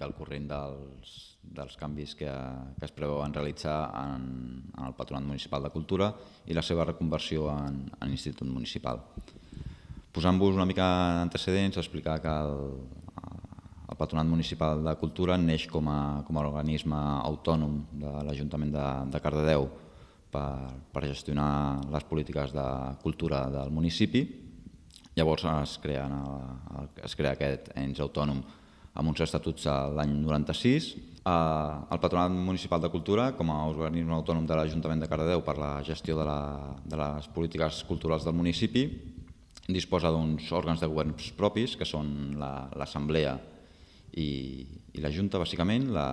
mica al corrent dels, dels canvis que, que es preveuen realitzar en, en el Patronat Municipal de Cultura i la seva reconversió en, en Institut Municipal. Posant-vos una mica d'antecedents, antecedents, explicar que el, el Patronat Municipal de Cultura neix com a, com a organisme autònom de l'Ajuntament de, de Cardedeu per, per gestionar les polítiques de cultura del municipi. Llavors es crea, es crea aquest ens autònom amb uns estatuts l'any 96. El Patronat Municipal de Cultura, com a organisme autònom de l'Ajuntament de Cardedeu per la gestió de, la, de les polítiques culturals del municipi, disposa d'uns òrgans de governs propis, que són l'Assemblea la, i, i la Junta, bàsicament. La,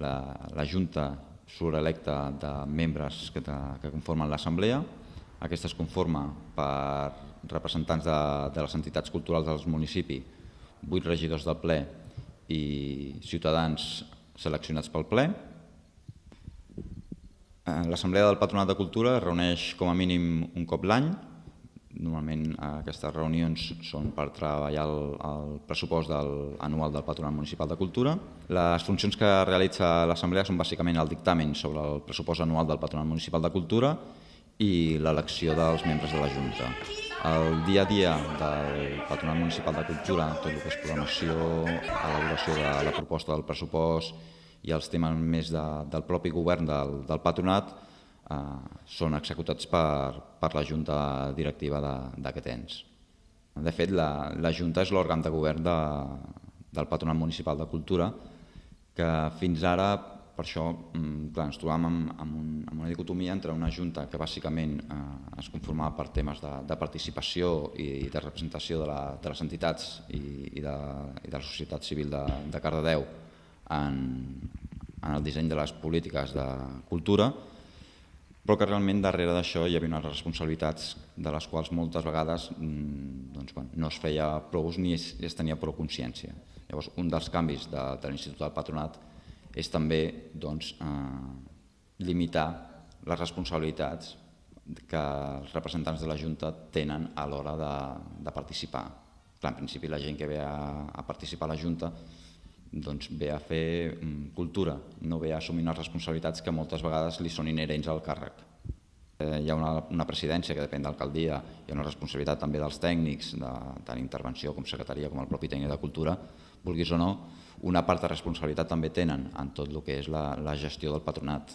la, la Junta surt electa de membres que, que conformen l'Assemblea. Aquesta es conforma per representants de, de les entitats culturals dels municipis vuit regidors del ple i ciutadans seleccionats pel ple. Eh, L'Assemblea del Patronat de Cultura es reuneix com a mínim un cop l'any. Normalment eh, aquestes reunions són per treballar el, el pressupost del, anual del Patronat Municipal de Cultura. Les funcions que realitza l'Assemblea són bàsicament el dictamen sobre el pressupost anual del Patronat Municipal de Cultura i l'elecció dels membres de la Junta el dia a dia del Patronat Municipal de Cultura, tot el que és programació, elaboració de la proposta del pressupost i els temes més de, del propi govern del, del patronat eh, són executats per, per la Junta Directiva d'aquest ens. De fet, la, la Junta és l'òrgan de govern de, del Patronat Municipal de Cultura que fins ara per això mm, clar, ens trobàvem amb, amb, un, amb una dicotomia entre una junta que bàsicament eh, es conformava per temes de, de participació i, i de representació de, la, de les entitats i, i, de, i de la societat civil de, de Cardedeu en, en el disseny de les polítiques de cultura, però que realment darrere d'això hi havia unes responsabilitats de les quals moltes vegades mm, doncs, bueno, no es feia prou ni es, es tenia prou consciència. Llavors, un dels canvis de, de l'Institut del Patronat és també doncs, eh, limitar les responsabilitats que els representants de la Junta tenen a l'hora de, de participar. Clar, en principi la gent que ve a, a participar a la Junta doncs ve a fer mm, cultura, no ve a assumir unes responsabilitats que moltes vegades li són inherents al càrrec. Eh, hi ha una, una presidència que depèn d'alcaldia, hi ha una responsabilitat també dels tècnics, de, tant intervenció com secretaria com el propi tècnic de cultura, vulguis o no, una part de responsabilitat també tenen en tot el que és la, la gestió del patronat.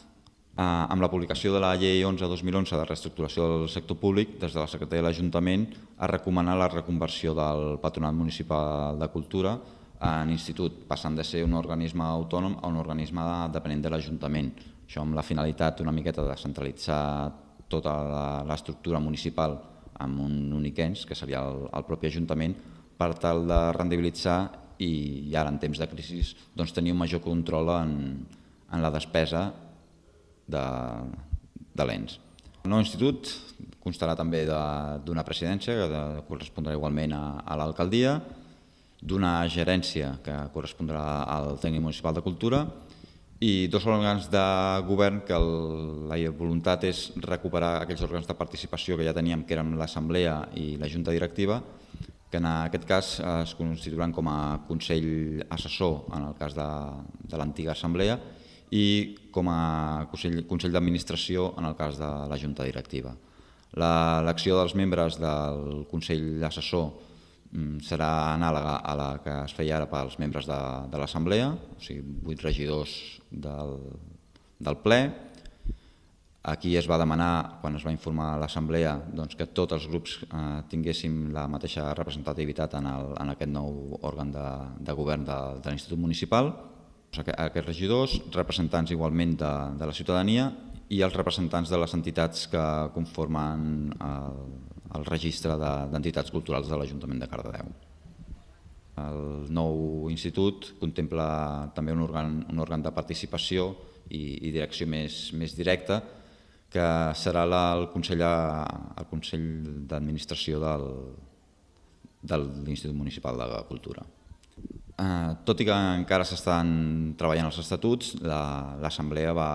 Eh, amb la publicació de la llei 11-2011 de reestructuració del sector públic, des de la secretaria de l'Ajuntament es recomana la reconversió del Patronat Municipal de Cultura en institut, passant de ser un organisme autònom a un organisme dependent de l'Ajuntament. Això amb la finalitat una miqueta de centralitzar tota l'estructura municipal amb un únic ens, que seria el, el propi Ajuntament, per tal de rendibilitzar i, ara en temps de crisi doncs, tenir un major control en, en la despesa de, de l'ENS. El nou institut constarà també d'una presidència que de, correspondrà igualment a, a l'alcaldia, d'una gerència que correspondrà al tècnic municipal de cultura i dos òrgans de govern que el, la voluntat és recuperar aquells òrgans de participació que ja teníem, que eren l'assemblea i la junta directiva, que en aquest cas eh, es constituiran com a Consell Assessor en el cas de, de l'antiga Assemblea i com a Consell, consell d'Administració en el cas de la Junta Directiva. L'elecció dels membres del Consell Assessor mm, serà anàloga a la que es feia ara pels membres de, de l'Assemblea, o sigui, vuit regidors del, del ple, Aquí es va demanar, quan es va informar a l'Assemblea, doncs que tots els grups eh, tinguéssim la mateixa representativitat en, el, en aquest nou òrgan de, de govern de, de l'Institut Municipal, doncs, aquests regidors, representants igualment de, de la ciutadania i els representants de les entitats que conformen el, el registre d'entitats de, culturals de l'Ajuntament de Cardedeu. El nou institut contempla també un òrgan, un òrgan de participació i, i direcció més, més directa, que serà la, el, consell, Consell d'Administració de l'Institut Municipal de Cultura. Eh, tot i que encara s'estan treballant els estatuts, l'Assemblea la, va,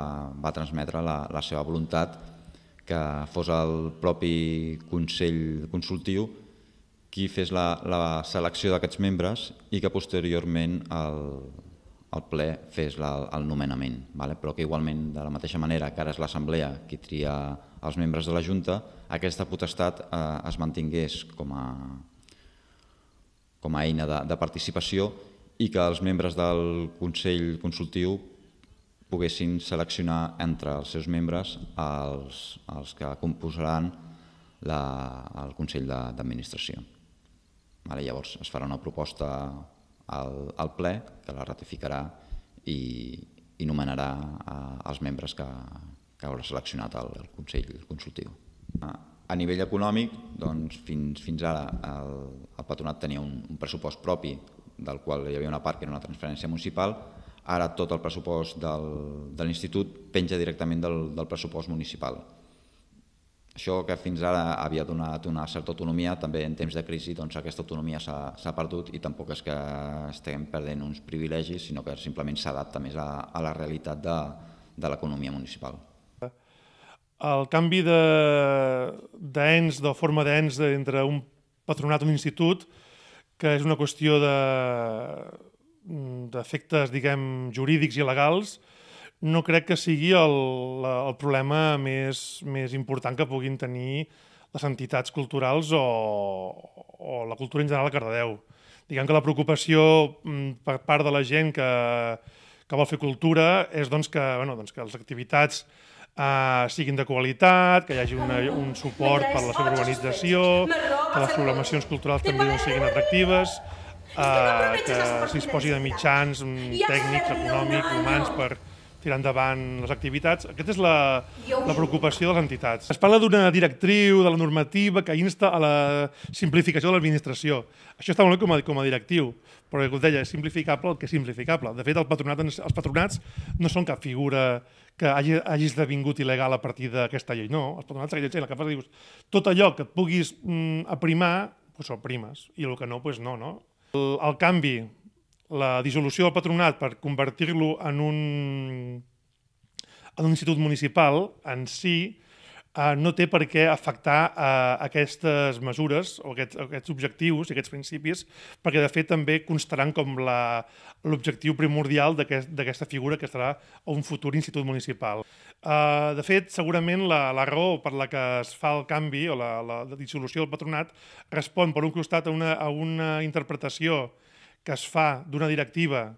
va transmetre la, la seva voluntat que fos el propi Consell Consultiu qui fes la, la selecció d'aquests membres i que posteriorment el, el ple fes la, el nomenament, vale? però que igualment, de la mateixa manera que ara és l'Assemblea qui tria els membres de la Junta, aquesta potestat eh, es mantingués com a, com a eina de, de participació i que els membres del Consell Consultiu poguessin seleccionar entre els seus membres els, els que composaran la, el Consell d'Administració. Vale? Llavors es farà una proposta al, al ple, que la ratificarà i, i nomenarà eh, els membres que, que haurà seleccionat el, el Consell Consultiu. A nivell econòmic, doncs, fins, fins ara el, el patronat tenia un, un pressupost propi del qual hi havia una part que era una transferència municipal, ara tot el pressupost del, de l'institut penja directament del, del pressupost municipal. Això que fins ara havia donat una certa autonomia, també en temps de crisi doncs, aquesta autonomia s'ha perdut i tampoc és que estem perdent uns privilegis, sinó que simplement s'adapta més a, a la realitat de, de l'economia municipal. El canvi d'ens, de, de forma d'ens entre un patronat o un institut, que és una qüestió d'efectes, de, diguem, jurídics i legals, no crec que sigui el, el problema més, més important que puguin tenir les entitats culturals o, o la cultura en general a Cardedeu. Diguem que la preocupació mm, per part de la gent que, que vol fer cultura és doncs, que, bueno, doncs, que les activitats eh, siguin de qualitat, que hi hagi una, un suport per a la seva urbanització, que les programacions culturals també no doncs, siguin atractives, eh, que s'hi posi de mitjans mm, tècnics, econòmics, humans per, tirar endavant les activitats. Aquesta és la, la preocupació de les entitats. Es parla d'una directriu, de la normativa que insta a la simplificació de l'administració. Això està molt bé com a, com a directiu, però com deia, és simplificable el que és simplificable. De fet, el patronat, els patronats no són cap figura que hagi, hagi esdevingut il·legal a partir d'aquesta llei. No, els patronats segueixen sent el que fas, dius, tot allò que et puguis mm, aprimar, doncs pues, ho primes, i el que no, doncs pues, no, no. El, el canvi la dissolució del patronat per convertir-lo en un, en un institut municipal en si eh, no té per què afectar eh, aquestes mesures o aquests, aquests objectius i aquests principis, perquè de fet també constaran com l'objectiu primordial d'aquesta aquest, figura que serà un futur institut municipal. Eh, de fet, segurament la, la raó per la que es fa el canvi o la, la dissolució del patronat respon, per un costat, a una, a una interpretació eh, que es fa d'una directiva,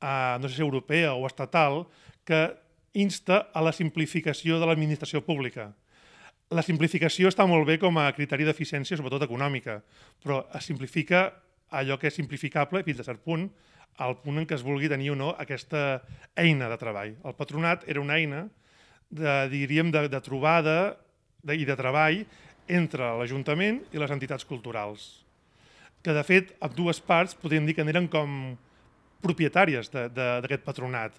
eh, no sé si europea o estatal, que insta a la simplificació de l'administració pública. La simplificació està molt bé com a criteri d'eficiència, sobretot econòmica, però es simplifica allò que és simplificable fins a cert punt, al punt en què es vulgui tenir o no aquesta eina de treball. El patronat era una eina, de, diríem, de, de trobada de, i de treball entre l'Ajuntament i les entitats culturals que de fet amb dues parts podríem dir que n'eren com propietàries d'aquest patronat.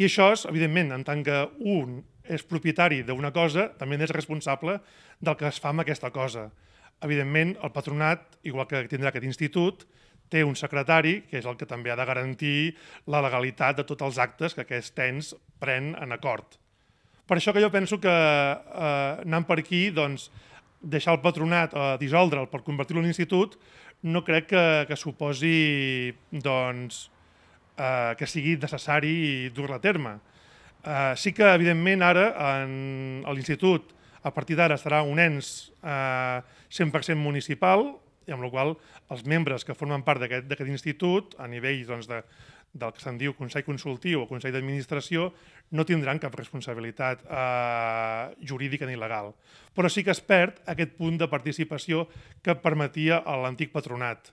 I això és, evidentment, en tant que un és propietari d'una cosa, també és responsable del que es fa amb aquesta cosa. Evidentment, el patronat, igual que tindrà aquest institut, té un secretari, que és el que també ha de garantir la legalitat de tots els actes que aquest ens pren en acord. Per això que jo penso que eh, anant per aquí, doncs, deixar el patronat, eh, dissoldre'l per convertir-lo en institut, no crec que, que suposi doncs, eh, que sigui necessari dur-la a terme. Eh, sí que, evidentment, ara en, a l'institut, a partir d'ara, estarà un ens eh, 100% municipal, i amb la qual els membres que formen part d'aquest institut, a nivell doncs, de del que se'n diu Consell Consultiu o Consell d'Administració no tindran cap responsabilitat eh, jurídica ni legal. Però sí que es perd aquest punt de participació que permetia l'antic patronat.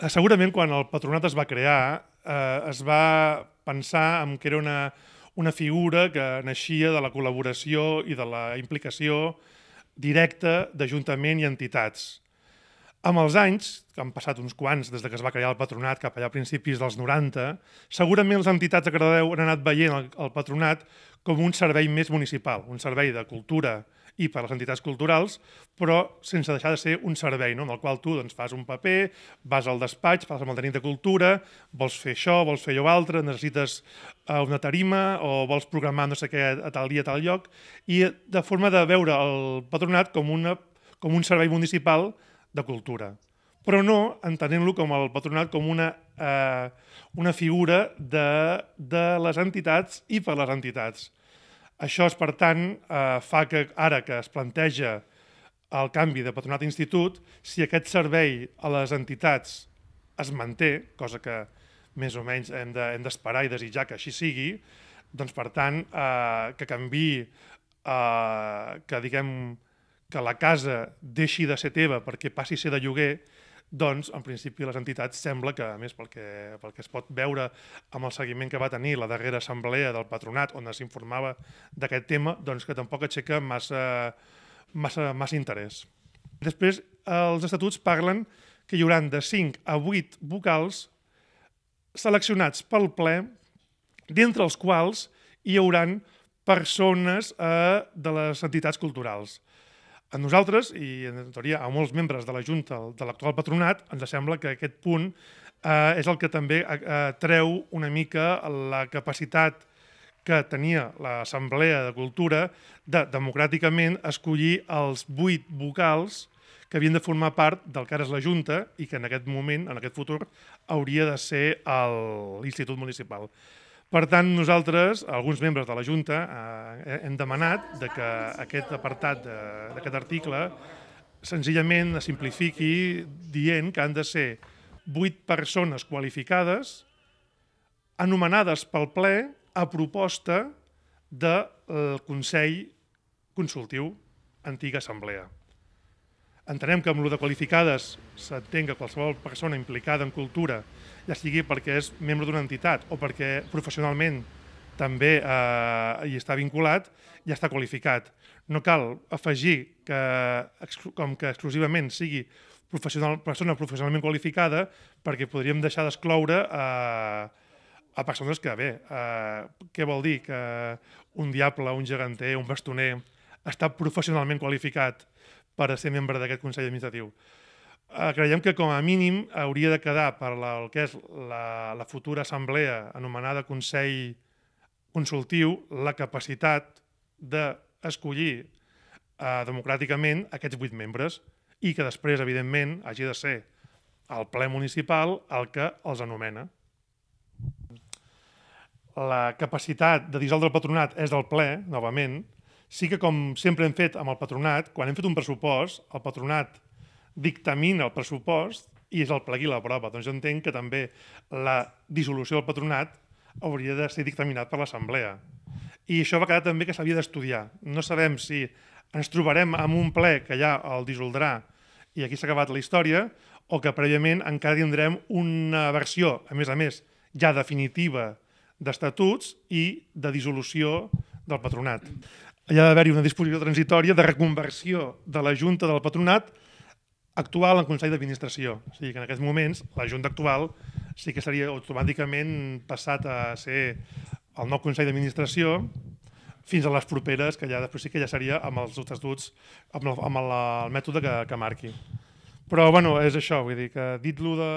Eh, segurament quan el patronat es va crear eh, es va pensar en que era una, una figura que naixia de la col·laboració i de la implicació directa d'Ajuntament i entitats. Amb els anys, que han passat uns quants des de que es va crear el patronat cap allà a principis dels 90, segurament les entitats de Cardedeu han anat veient el, el patronat com un servei més municipal, un servei de cultura i per a les entitats culturals, però sense deixar de ser un servei, no? amb el qual tu doncs, fas un paper, vas al despatx, fas amb el tenint de cultura, vols fer això, vols fer allò altre, necessites eh, una tarima o vols programar no sé què a tal dia, a tal lloc, i de forma de veure el patronat com, una, com un servei municipal de cultura. Però no entenent-lo com el patronat com una, eh, una figura de, de les entitats i per les entitats. Això, és, per tant, eh, fa que ara que es planteja el canvi de patronat institut, si aquest servei a les entitats es manté, cosa que més o menys hem d'esperar de, hem i desitjar que així sigui, doncs per tant eh, que canvi eh, que diguem que la casa deixi de ser teva perquè passi a ser de lloguer, doncs, en principi, les entitats sembla que, a més, pel que, pel que es pot veure amb el seguiment que va tenir la darrera assemblea del patronat on s'informava d'aquest tema, doncs que tampoc aixeca massa, massa, massa interès. Després, els estatuts parlen que hi hauran de 5 a 8 vocals seleccionats pel ple, d'entre els quals hi hauran persones eh, de les entitats culturals. A nosaltres, i en teoria a molts membres de la Junta de l'actual patronat, ens sembla que aquest punt eh, és el que també eh, treu una mica la capacitat que tenia l'Assemblea de Cultura de democràticament escollir els vuit vocals que havien de formar part del que ara és la Junta i que en aquest moment, en aquest futur, hauria de ser l'Institut Municipal. Per tant, nosaltres, alguns membres de la Junta, eh, hem demanat de que aquest apartat d'aquest article senzillament es simplifiqui dient que han de ser vuit persones qualificades anomenades pel ple a proposta del Consell Consultiu Antiga Assemblea. Entenem que amb lo de qualificades s'entén que qualsevol persona implicada en cultura ja sigui perquè és membre d'una entitat o perquè professionalment també eh, hi està vinculat, ja està qualificat. No cal afegir que, com que exclusivament sigui professional, persona professionalment qualificada perquè podríem deixar d'excloure eh, a persones que, bé, eh, què vol dir que un diable, un geganter, un bastoner està professionalment qualificat per a ser membre d'aquest Consell Administratiu? Eh, creiem que com a mínim hauria de quedar per la, el que és la, la futura assemblea anomenada Consell Consultiu la capacitat d'escollir eh, democràticament aquests vuit membres i que després, evidentment, hagi de ser el ple municipal el que els anomena. La capacitat de dissoldre el patronat és del ple, novament. Sí que, com sempre hem fet amb el patronat, quan hem fet un pressupost, el patronat dictamina el pressupost i és el plegui la prova. Doncs jo entenc que també la dissolució del patronat hauria de ser dictaminat per l'Assemblea. I això va quedar també que s'havia d'estudiar. No sabem si ens trobarem amb un ple que ja el dissoldrà i aquí s'ha acabat la història, o que prèviament encara tindrem una versió, a més a més, ja definitiva d'estatuts i de dissolució del patronat. Hi ha d'haver-hi una disposició transitòria de reconversió de la Junta del Patronat actual en Consell d'Administració. O sigui que en aquests moments la Junta actual sí que seria automàticament passat a ser el nou Consell d'Administració fins a les properes, que ja després sí que ja seria amb els estatuts, amb, el, amb el, el mètode que, que marqui. Però bueno, és això, vull dir que dit-lo de